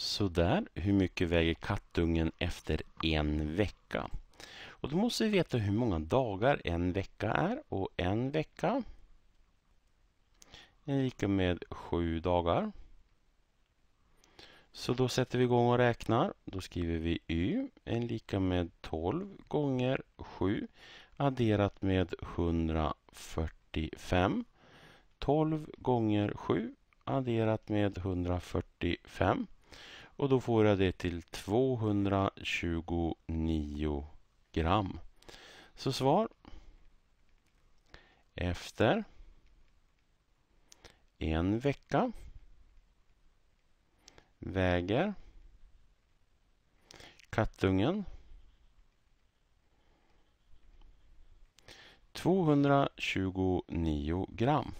Sådär, hur mycket väger kattungen efter en vecka? Och då måste vi veta hur många dagar en vecka är och en vecka är lika med sju dagar. Så då sätter vi igång och räknar. Då skriver vi y är lika med 12 gånger 7 adderat med 145. 12 gånger 7 adderat med 145. Och då får jag det till 229 gram. Så svar efter en vecka väger kattungen 229 gram.